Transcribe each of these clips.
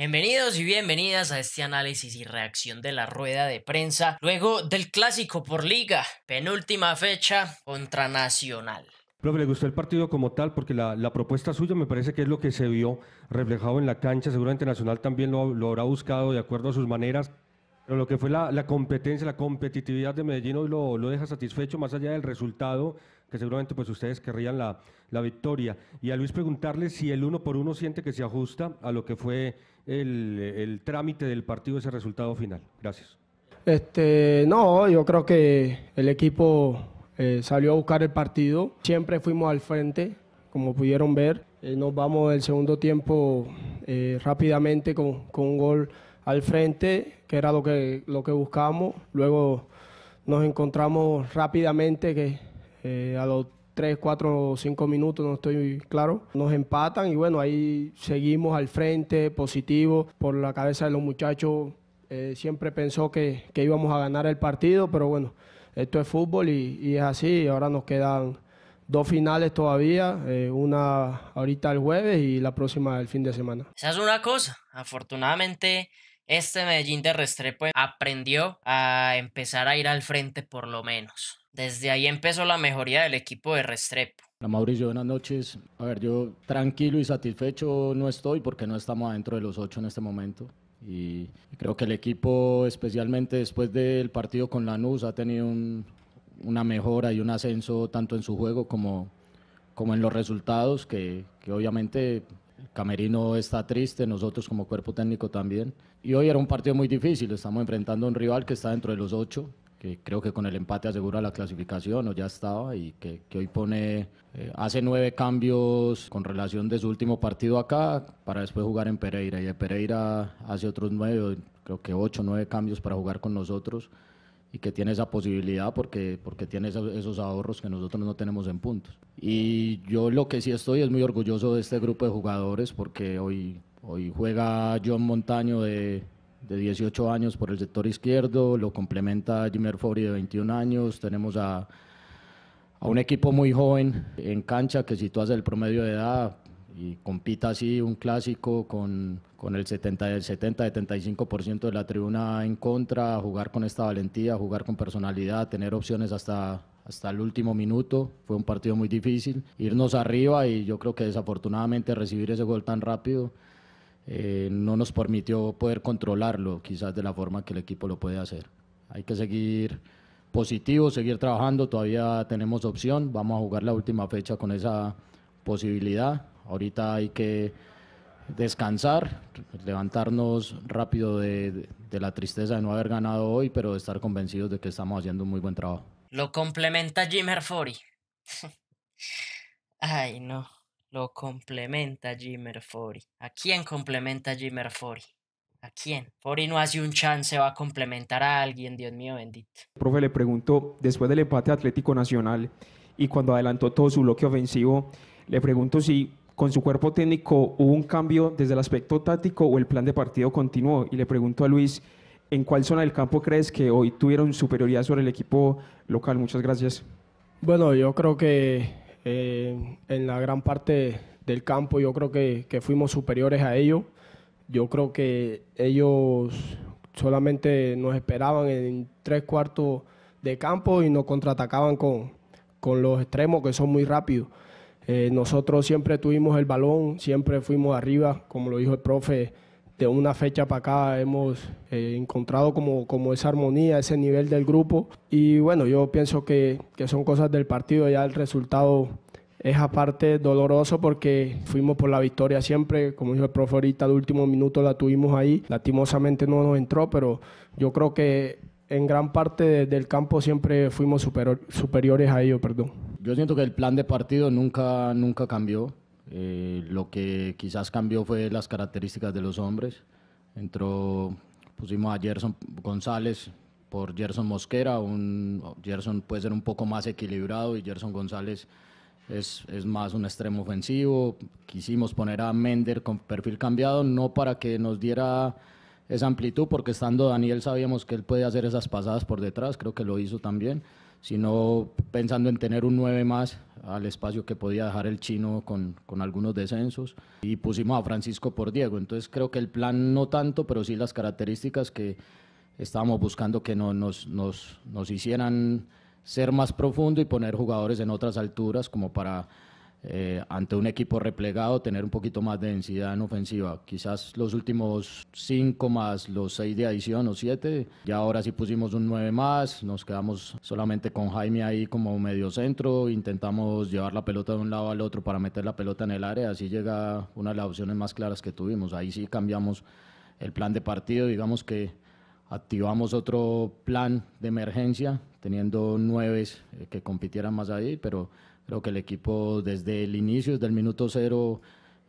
Bienvenidos y bienvenidas a este análisis y reacción de la rueda de prensa luego del clásico por liga, penúltima fecha contra Nacional. ¿le gustó el partido como tal? Porque la, propuesta suya me parece que es lo que se vio reflejado en la cancha. Seguramente Nacional también lo, habrá buscado de acuerdo a sus maneras. Pero lo que fue la, competencia, la competitividad de Medellín hoy lo, lo deja satisfecho más allá del resultado que seguramente pues ustedes querrían la, victoria. Y a Luis preguntarle si el uno por uno siente que se ajusta a lo que fue el, trámite del partido, ese resultado final. Gracias. Este, no, yo creo que el equipo eh, salió a buscar el partido. Siempre fuimos al frente, como pudieron ver. Eh, nos vamos el segundo tiempo eh, rápidamente con, un gol al frente, que era lo que, lo que buscamos. Luego nos encontramos rápidamente que eh, a los 3, 4, 5 minutos, no estoy claro, nos empatan y bueno, ahí seguimos al frente, positivo, por la cabeza de los muchachos. Eh, siempre pensó que, íbamos a ganar el partido, pero bueno, esto es fútbol y, es así. Ahora nos quedan dos finales todavía, eh, una ahorita el jueves y la próxima el fin de semana. Esa es una cosa. Afortunadamente, este Medellín de Restrepo aprendió a empezar a ir al frente por lo menos. Desde ahí empezó la mejoría del equipo de Restrepo. Hola Mauricio, buenas noches. A ver, yo tranquilo y satisfecho no estoy porque no estamos adentro de los ocho en este momento. Y creo que el equipo, especialmente después del partido con Lanús, ha tenido una mejora y un ascenso tanto en su juego como, como en los resultados, que, que obviamente el Camerino está triste, nosotros como cuerpo técnico también. Y hoy era un partido muy difícil, estamos enfrentando a un rival que está dentro de los ocho, que creo que con el empate asegura la clasificación o ya estaba y que, hoy pone, eh, hace nueve cambios con relación de su último partido acá para después jugar en Pereira y de Pereira hace otros nueve, creo que ocho, nueve cambios para jugar con nosotros y que tiene esa posibilidad porque, porque tiene esos, ahorros que nosotros no tenemos en puntos. Y yo lo que sí estoy es muy orgulloso de este grupo de jugadores porque hoy, hoy juega John Montaño de, de 18 años por el sector izquierdo, lo complementa Jimmer Fori de 21 años, tenemos a, a, un equipo muy joven en cancha que si tú haces el promedio de edad y compita así un clásico con, con el 70-75% de la tribuna en contra, jugar con esta valentía, jugar con personalidad, tener opciones hasta, hasta el último minuto. Fue un partido muy difícil. Irnos arriba y yo creo que desafortunadamente recibir ese gol tan rápido eh, no nos permitió poder controlarlo quizás de la forma que el equipo lo puede hacer. Hay que seguir positivo, seguir trabajando, todavía tenemos opción, vamos a jugar la última fecha con esa posibilidad. Ahorita hay que descansar, levantarnos rápido de, de, la tristeza de no haber ganado hoy, pero estar convencidos de que estamos haciendo un muy buen trabajo. Lo complementa Jim Herfori. Ay, no lo complementa Jimmer Fori. ¿A quién complementa Jimmer Fori? ¿A quién? Fori no hace un chance, va a complementar a alguien, Dios mío bendito. profe le preguntó, después del empate Atlético Nacional y cuando adelantó todo su bloque ofensivo, le preguntó si con su cuerpo técnico hubo un cambio desde el aspecto táctico o el plan de partido continuó. Y le preguntó a Luis, ¿en cuál zona del campo crees que hoy tuvieron superioridad sobre el equipo local? Muchas gracias. Bueno, yo creo que eh, en la gran parte del campo yo creo que, fuimos superiores a ellos. Yo creo que ellos solamente nos esperaban en tres cuartos de campo y nos contraatacaban con, con los extremos que son muy rápidos. Eh, nosotros siempre tuvimos el balón, siempre fuimos arriba, como lo dijo el profe de una fecha para acá hemos eh, encontrado como, como esa armonía, ese nivel del grupo. Y bueno, yo pienso que, que son cosas del partido, ya el resultado es aparte doloroso porque fuimos por la victoria siempre, como dijo el profe ahorita, el último minuto la tuvimos ahí, lastimosamente no nos entró, pero yo creo que en gran parte del campo siempre fuimos superiores a ellos, perdón. Yo siento que el plan de partido nunca, nunca cambió. Eh, lo que quizás cambió fue las características de los hombres. Entró, pusimos a Gerson González por Gerson Mosquera. Un, Gerson puede ser un poco más equilibrado y Gerson González es, es, más un extremo ofensivo. Quisimos poner a Mender con perfil cambiado, no para que nos diera esa amplitud, porque estando Daniel sabíamos que él puede hacer esas pasadas por detrás, creo que lo hizo también sino pensando en tener un 9 más al espacio que podía dejar el chino con, con, algunos descensos y pusimos a Francisco por Diego. Entonces creo que el plan no tanto, pero sí las características que estábamos buscando que nos, nos, nos hicieran ser más profundo y poner jugadores en otras alturas como para eh, ante un equipo replegado tener un poquito más de densidad en ofensiva. Quizás los últimos cinco más los seis de adición o siete, Ya ahora sí pusimos un nueve más, nos quedamos solamente con Jaime ahí como medio centro, intentamos llevar la pelota de un lado al otro para meter la pelota en el área, así llega una de las opciones más claras que tuvimos. Ahí sí cambiamos el plan de partido, digamos que activamos otro plan de emergencia teniendo nueve eh, que compitieran más ahí, pero creo que el equipo desde el inicio, desde el minuto cero,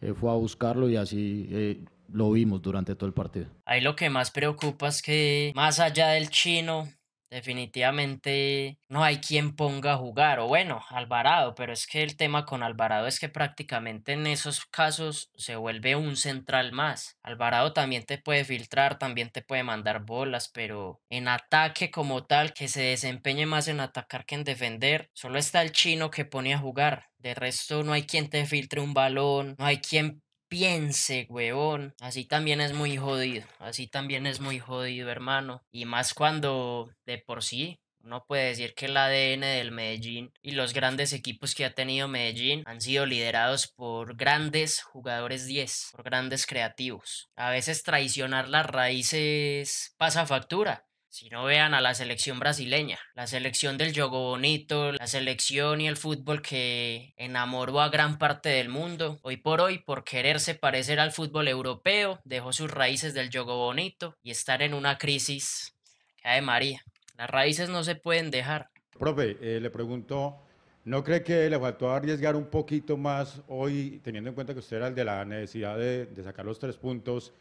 eh, fue a buscarlo y así eh, lo vimos durante todo el partido. Ahí lo que más preocupa es que más allá del chino, definitivamente no hay quien ponga a jugar, o bueno, Alvarado, pero es que el tema con Alvarado es que prácticamente en esos casos se vuelve un central más. Alvarado también te puede filtrar, también te puede mandar bolas, pero en ataque como tal, que se desempeñe más en atacar que en defender, solo está el chino que pone a jugar. De resto no hay quien te filtre un balón, no hay quien piense, huevón. Así también es muy jodido, así también es muy jodido, hermano. Y más cuando de por sí uno puede decir que el ADN del Medellín y los grandes equipos que ha tenido Medellín han sido liderados por grandes jugadores 10, por grandes creativos. A veces traicionar las raíces pasa factura. Si no vean a la selección brasileña, la selección del yogo bonito, la selección y el fútbol que enamoró a gran parte del mundo. Hoy por hoy, por quererse parecer al fútbol europeo, dejó sus raíces del yogo bonito y estar en una crisis que de María. Las raíces no se pueden dejar. Profe, eh, le pregunto, ¿no cree que le faltó arriesgar un poquito más hoy, teniendo en cuenta que usted era el de la necesidad de, de sacar los tres puntos?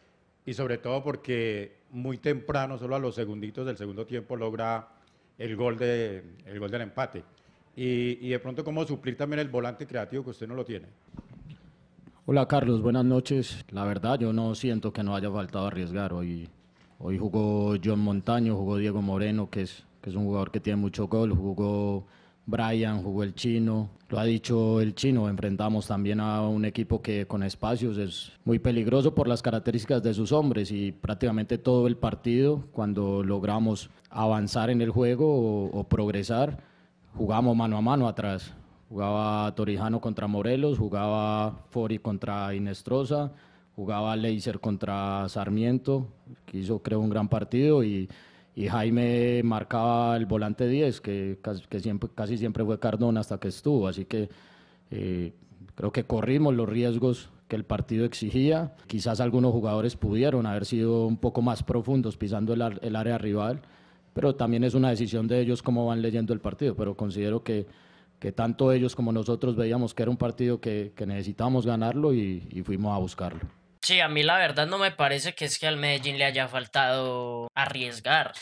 y sobre todo porque muy temprano, solo a los segunditos del segundo tiempo, logra el gol, de, el gol del empate. Y, y de pronto, ¿cómo suplir también el volante creativo que usted no lo tiene? Hola Carlos, buenas noches. La verdad, yo no siento que no haya faltado arriesgar. Hoy, hoy jugó John Montaño, jugó Diego Moreno, que es, que es un jugador que tiene mucho gol, jugó Brian, jugó el chino, lo ha dicho el chino, enfrentamos también a un equipo que con espacios es muy peligroso por las características de sus hombres y prácticamente todo el partido, cuando logramos avanzar en el juego o, progresar, jugamos mano a mano atrás. Jugaba Torijano contra Morelos, jugaba Fori contra Inestrosa, jugaba Leiser contra Sarmiento, que hizo creo un gran partido y y Jaime marcaba el volante 10, que, casi siempre fue Cardón hasta que estuvo. Así que eh, creo que corrimos los riesgos que el partido exigía. Quizás algunos jugadores pudieron haber sido un poco más profundos pisando el, área rival, pero también es una decisión de ellos cómo van leyendo el partido. Pero considero que, tanto ellos como nosotros veíamos que era un partido que, necesitábamos ganarlo y fuimos a buscarlo. Sí, a mí la verdad no me parece que es que al Medellín le haya faltado arriesgar.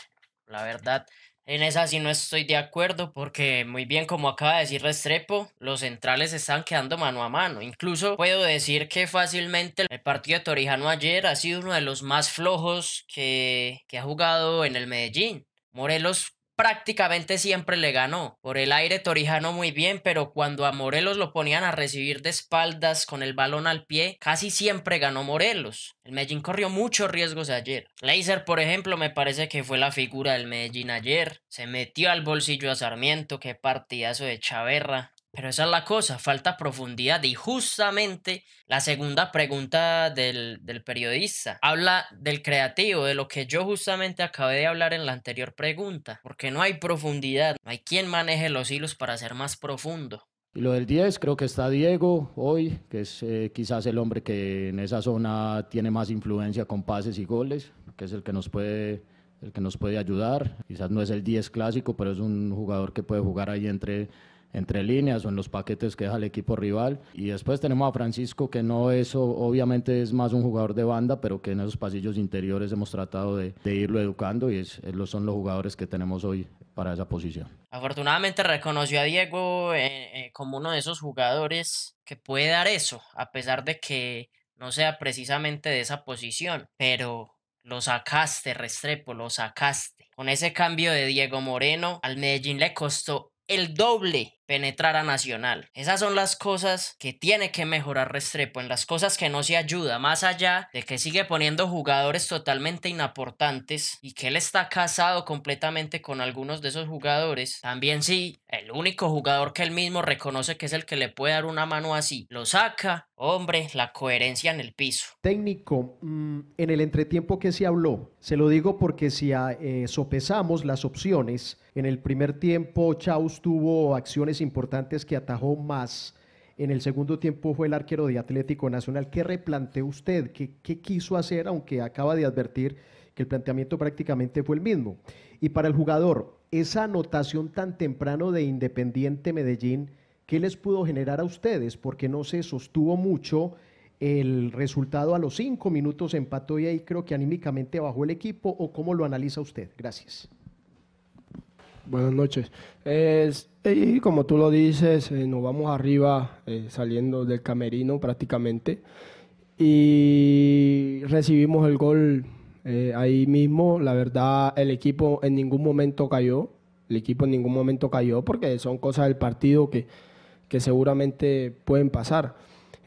La verdad, en esa sí no estoy de acuerdo porque muy bien como acaba de decir Restrepo, los centrales están quedando mano a mano. Incluso puedo decir que fácilmente el partido de Torijano ayer ha sido uno de los más flojos que, que ha jugado en el Medellín. Morelos prácticamente siempre le ganó. Por el aire Torijano muy bien, pero cuando a Morelos lo ponían a recibir de espaldas con el balón al pie, casi siempre ganó Morelos. El Medellín corrió muchos riesgos ayer. Laser, por ejemplo, me parece que fue la figura del Medellín ayer. Se metió al bolsillo a Sarmiento, qué partidazo de chaverra. Pero esa es la cosa, falta profundidad. Y justamente la segunda pregunta del, del, periodista habla del creativo, de lo que yo justamente acabé de hablar en la anterior pregunta. Porque no hay profundidad, no hay quien maneje los hilos para ser más profundo. Y lo del 10, creo que está Diego hoy, que es eh, quizás el hombre que en esa zona tiene más influencia con pases y goles, que es el que nos puede el que nos puede ayudar. Quizás no es el 10 clásico, pero es un jugador que puede jugar ahí entre entre líneas o en los paquetes que deja el equipo rival. Y después tenemos a Francisco, que no es, obviamente es más un jugador de banda, pero que en esos pasillos interiores hemos tratado de, irlo educando y es, eh, son los jugadores que tenemos hoy para esa posición. Afortunadamente reconoció a Diego eh, eh, como uno de esos jugadores que puede dar eso, a pesar de que no sea precisamente de esa posición, pero lo sacaste, Restrepo, lo sacaste. Con ese cambio de Diego Moreno al Medellín le costó el doble penetrar a Nacional. Esas son las cosas que tiene que mejorar Restrepo, en las cosas que no se ayuda, más allá de que sigue poniendo jugadores totalmente inaportantes y que él está casado completamente con algunos de esos jugadores. También sí, el único jugador que él mismo reconoce que es el que le puede dar una mano así, lo saca. Hombre, la coherencia en el piso. Técnico, mm, en el entretiempo que se habló, se lo digo porque si ah, eh, sopesamos las opciones, en el primer tiempo Chaus tuvo acciones importantes que atajó más en el segundo tiempo fue el arquero de Atlético Nacional. ¿Qué replanteó usted? ¿Qué, ¿Qué, quiso hacer? Aunque acaba de advertir que el planteamiento prácticamente fue el mismo. Y para el jugador, esa anotación tan temprano de Independiente Medellín, ¿qué les pudo generar a ustedes? Porque no se sostuvo mucho el resultado a los cinco minutos empató y ahí creo que anímicamente bajó el equipo o cómo lo analiza usted. Gracias. Buenas noches. y como tú lo dices, eh, nos vamos arriba eh, saliendo del camerino prácticamente y recibimos el gol eh, ahí mismo. La verdad, el equipo en ningún momento cayó. El equipo en ningún momento cayó porque son cosas del partido que, que seguramente pueden pasar.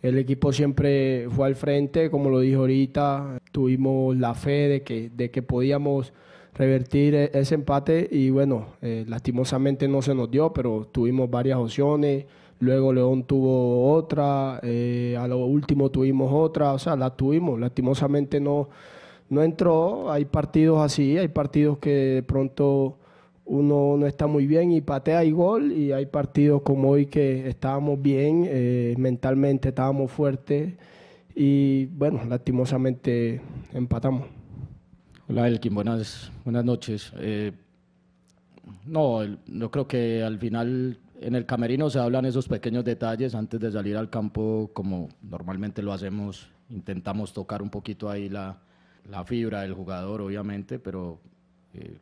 El equipo siempre fue al frente, como lo dije ahorita. Tuvimos la fe de que, de que podíamos revertir e-, ese empate y bueno, eh, lastimosamente no se nos dio, pero tuvimos varias opciones. Luego León tuvo otra, eh, a lo último tuvimos otra, o sea, la tuvimos. Lastimosamente no, no entró. Hay partidos así, hay partidos que de pronto uno no está muy bien y patea y gol, y hay partidos como hoy que estábamos bien, eh, mentalmente estábamos fuertes y bueno, lastimosamente empatamos. Hola Elkin, buenas, buenas noches. Eh, no, yo creo que al final en el camerino se hablan esos pequeños detalles antes de salir al campo, como normalmente lo hacemos, intentamos tocar un poquito ahí la, la fibra del jugador, obviamente, pero eh,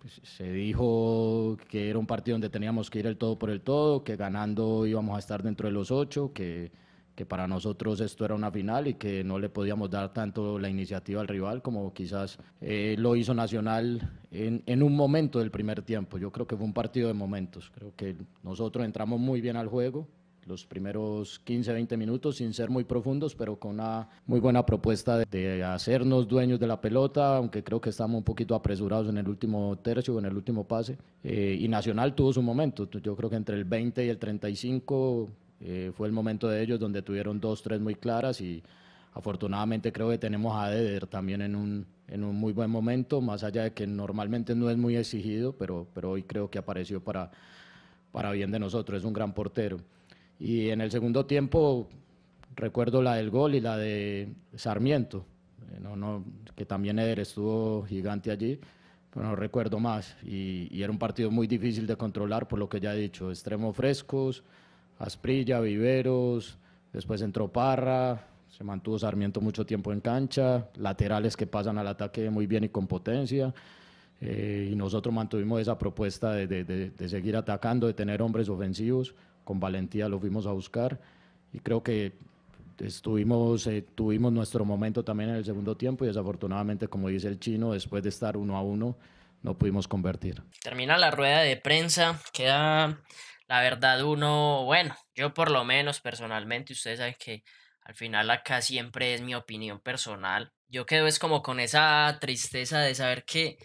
pues, se dijo que era un partido donde teníamos que ir el todo por el todo, que ganando íbamos a estar dentro de los ocho, que que para nosotros esto era una final y que no le podíamos dar tanto la iniciativa al rival como quizás eh, lo hizo Nacional en, un momento del primer tiempo. Yo creo que fue un partido de momentos. Creo que nosotros entramos muy bien al juego los primeros 15, 20 minutos sin ser muy profundos, pero con una muy buena propuesta de, hacernos dueños de la pelota, aunque creo que estamos un poquito apresurados en el último tercio, en el último pase. Eh, y Nacional tuvo su momento. Yo creo que entre el 20 y el 35 eh, fue el momento de ellos donde tuvieron dos, tres muy claras y afortunadamente creo que tenemos a Eder también en un, muy buen momento, más allá de que normalmente no es muy exigido, pero, pero hoy creo que apareció para, para bien de nosotros, es un gran portero. Y en el segundo tiempo recuerdo la del gol y la de Sarmiento, eh, que también Eder estuvo gigante allí. pero no recuerdo más. y, era un partido muy difícil de controlar, por lo que ya he dicho. Extremos frescos, Asprilla, Viveros, después entró Parra, se mantuvo Sarmiento mucho tiempo en cancha, laterales que pasan al ataque muy bien y con potencia. Eh, y nosotros mantuvimos esa propuesta de, seguir atacando, de tener hombres ofensivos, con valentía lo fuimos a buscar y creo que estuvimos, eh, tuvimos nuestro momento también en el segundo tiempo y desafortunadamente, como dice el chino, después de estar uno a uno, no pudimos convertir. Termina la rueda de prensa, queda la verdad uno, bueno, yo por lo menos personalmente, ustedes saben que al final acá siempre es mi opinión personal. Yo quedo es como con esa tristeza de saber que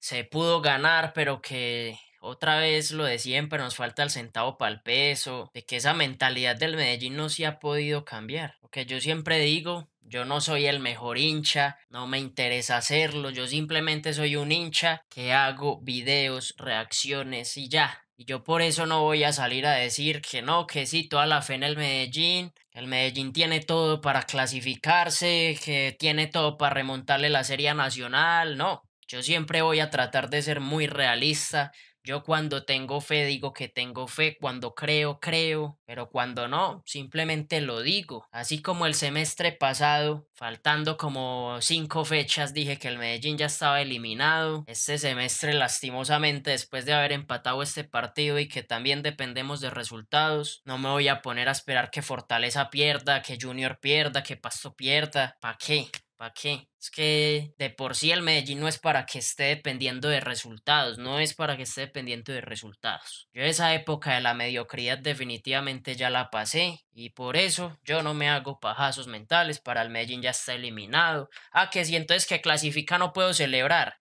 se pudo ganar, pero que otra vez lo de siempre, nos falta el centavo para el peso, de que esa mentalidad del Medellín no se ha podido cambiar. Lo yo siempre digo, yo no soy el mejor hincha, no me interesa hacerlo, yo simplemente soy un hincha que hago videos, reacciones y ya. Y yo por eso no voy a salir a decir que no, que sí, toda la fe en el Medellín, el Medellín tiene todo para clasificarse, que tiene todo para remontarle la Serie Nacional, no. Yo siempre voy a tratar de ser muy realista yo cuando tengo fe digo que tengo fe, cuando creo, creo, pero cuando no, simplemente lo digo. Así como el semestre pasado, faltando como cinco fechas, dije que el Medellín ya estaba eliminado. Este semestre, lastimosamente, después de haber empatado este partido y que también dependemos de resultados, no me voy a poner a esperar que Fortaleza pierda, que Junior pierda, que Pasto pierda. ¿Para qué? ¿Para qué? Es que de por sí el Medellín no es para que esté dependiendo de resultados, no es para que esté dependiendo de resultados. Yo esa época de la mediocridad definitivamente ya la pasé y por eso yo no me hago pajazos mentales, para el Medellín ya está eliminado. Ah, que si entonces que clasifica no puedo celebrar.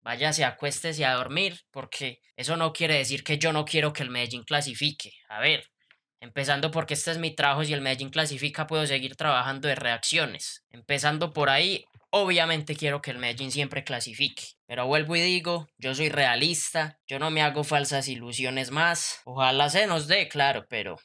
Váyase, acuéstese a dormir, porque eso no quiere decir que yo no quiero que el Medellín clasifique. A ver, Empezando porque este es mi trabajo, si el Medellín clasifica puedo seguir trabajando de reacciones. Empezando por ahí, obviamente quiero que el Medellín siempre clasifique. Pero vuelvo y digo, yo soy realista, yo no me hago falsas ilusiones más. Ojalá se nos dé, claro, pero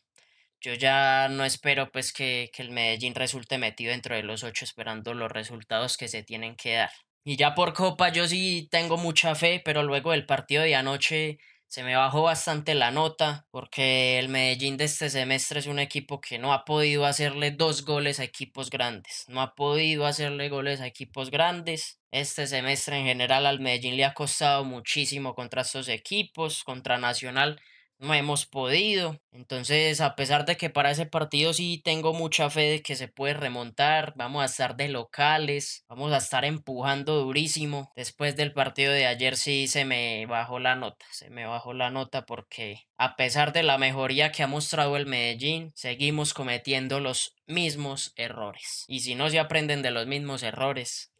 yo ya no espero pues que, el Medellín resulte metido dentro de los ocho esperando los resultados que se tienen que dar. Y ya por Copa yo sí tengo mucha fe, pero luego del partido de anoche se me bajó bastante la nota porque el Medellín de este semestre es un equipo que no ha podido hacerle dos goles a equipos grandes, no ha podido hacerle goles a equipos grandes. Este semestre en general al Medellín le ha costado muchísimo contra estos equipos, contra Nacional no hemos podido. Entonces, a pesar de que para ese partido sí tengo mucha fe de que se puede remontar, vamos a estar de locales, vamos a estar empujando durísimo. Después del partido de ayer sí se me bajó la nota, se me bajó la nota porque a pesar de la mejoría que ha mostrado el Medellín, seguimos cometiendo los mismos errores. Y si no se aprenden de los mismos errores,